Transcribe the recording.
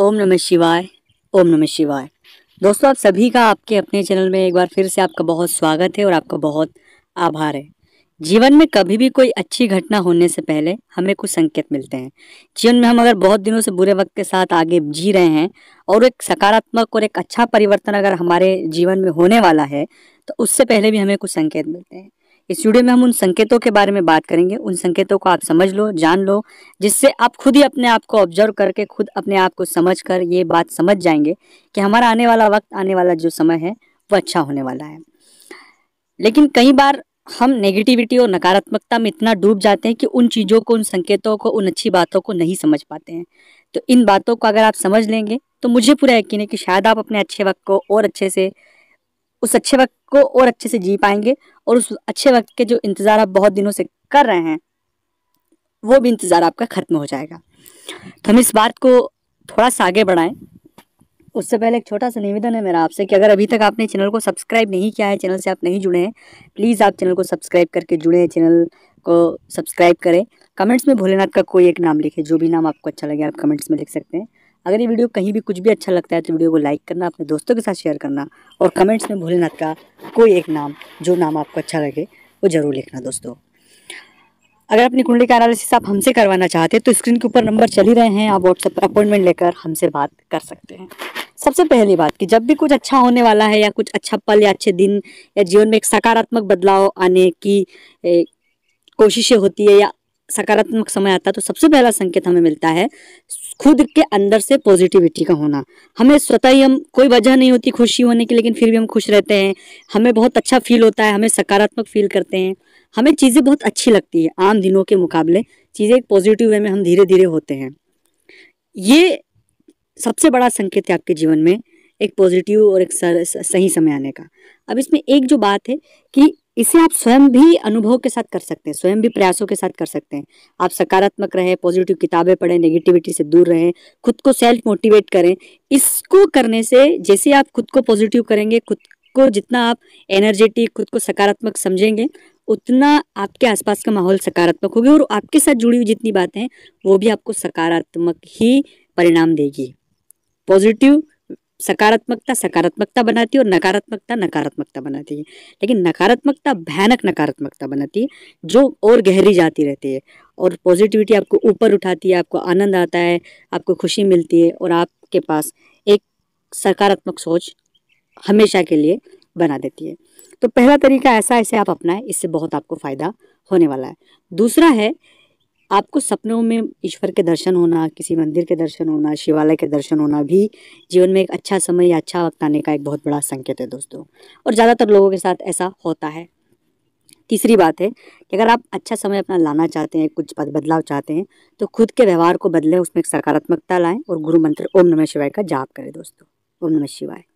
ओम नमः शिवाय ओम नमः शिवाय दोस्तों आप सभी का आपके अपने चैनल में एक बार फिर से आपका बहुत स्वागत है और आपका बहुत आभार है जीवन में कभी भी कोई अच्छी घटना होने से पहले हमें कुछ संकेत मिलते हैं जीवन में हम अगर बहुत दिनों से बुरे वक्त के साथ आगे जी रहे हैं और एक सकारात्मक और एक अच्छा परिवर्तन अगर हमारे जीवन में होने वाला है तो उससे पहले भी हमें कुछ संकेत मिलते हैं इस वीडियो में हम उन संकेतों के बारे में बात करेंगे उन संकेतों को आप समझ लो जान लो जिससे आप खुद ही अपने आप को ऑब्जर्व करके खुद अपने आप को समझ कर ये बात समझ जाएंगे कि हमारा आने वाला वक्त आने वाला जो समय है वो अच्छा होने वाला है लेकिन कई बार हम नेगेटिविटी और नकारात्मकता में इतना डूब जाते हैं कि उन चीज़ों को उन संकेतों को उन अच्छी बातों को नहीं समझ पाते हैं तो इन बातों को अगर आप समझ लेंगे तो मुझे पूरा यकीन है कि शायद आप अपने अच्छे वक्त को और अच्छे से उस अच्छे वक्त को और अच्छे से जी पाएंगे और उस अच्छे वक्त के जो इंतज़ार आप बहुत दिनों से कर रहे हैं वो भी इंतज़ार आपका ख़त्म हो जाएगा तो हम इस बात को थोड़ा सा आगे बढ़ाएं उससे पहले एक छोटा सा निवेदन है मेरा आपसे कि अगर अभी तक आपने चैनल को सब्सक्राइब नहीं किया है चैनल से आप नहीं जुड़े हैं प्लीज़ आप चैनल को सब्सक्राइब करके जुड़े चैनल को सब्सक्राइब करें कमेंट्स में भोलेनाथ का कोई एक नाम लिखे जो भी नाम आपको अच्छा लगे आप कमेंट्स में लिख सकते हैं अगर ये वीडियो कहीं भी कुछ भी अच्छा लगता है तो वीडियो को लाइक करना अपने दोस्तों के साथ शेयर करना और कमेंट्स में भोलेनाथ का कोई एक नाम जो नाम आपको अच्छा लगे वो ज़रूर लिखना दोस्तों अगर अपनी कुंडली का एनालिसिस आप हमसे करवाना चाहते हैं तो स्क्रीन के ऊपर नंबर चल ही रहे हैं आप व्हाट्सएप पर अपॉइंटमेंट लेकर हमसे बात कर सकते हैं सबसे पहली बात कि जब भी कुछ अच्छा होने वाला है या कुछ अच्छा पल या अच्छे दिन या जीवन में एक सकारात्मक बदलाव आने की कोशिशें होती है या सकारात्मक समय आता है तो सबसे पहला संकेत हमें मिलता है खुद के अंदर से पॉजिटिविटी का होना हमें स्वतः ही हम कोई वजह नहीं होती खुशी होने की लेकिन फिर भी हम खुश रहते हैं हमें बहुत अच्छा फील होता है हमें सकारात्मक फील करते हैं हमें चीज़ें बहुत अच्छी लगती है आम दिनों के मुकाबले चीज़ें एक पॉजिटिव वे में हम धीरे धीरे होते हैं ये सबसे बड़ा संकेत है आपके जीवन में एक पॉजिटिव और एक सही समय आने का अब इसमें एक जो बात है कि इसे आप स्वयं भी अनुभव के साथ कर सकते हैं स्वयं भी प्रयासों के साथ कर सकते हैं आप सकारात्मक रहें पॉजिटिव किताबें पढ़ें नेगेटिविटी से दूर रहें खुद को सेल्फ मोटिवेट करें इसको करने से जैसे आप खुद को पॉजिटिव करेंगे खुद को जितना आप एनर्जेटिक खुद को सकारात्मक समझेंगे उतना आपके आसपास का माहौल सकारात्मक होगा और आपके साथ जुड़ी हुई जितनी बातें वो भी आपको सकारात्मक ही परिणाम देगी पॉजिटिव सकारात्मकता सकारात्मकता बनाती है और नकारात्मकता नकारात्मकता बनाती है लेकिन नकारात्मकता भयानक नकारात्मकता बनाती है जो और गहरी जाती रहती है और पॉजिटिविटी आपको ऊपर उठाती है आपको आनंद आता है आपको खुशी मिलती है और आपके पास एक सकारात्मक सोच हमेशा के लिए बना देती है तो पहला तरीका ऐसा ऐसे आप अपनाएं इससे बहुत आपको फ़ायदा होने वाला है दूसरा है आपको सपनों में ईश्वर के दर्शन होना किसी मंदिर के दर्शन होना शिवालय के दर्शन होना भी जीवन में एक अच्छा समय या अच्छा वक्त आने का एक बहुत बड़ा संकेत है दोस्तों और ज़्यादातर लोगों के साथ ऐसा होता है तीसरी बात है कि अगर आप अच्छा समय अपना लाना चाहते हैं कुछ बदलाव चाहते हैं तो खुद के व्यवहार को बदलें उसमें एक सकारात्मकता लाएँ और गुरु मंत्र ओम नमः शिवाय का जाप करें दोस्तों ओम नमः शिवाय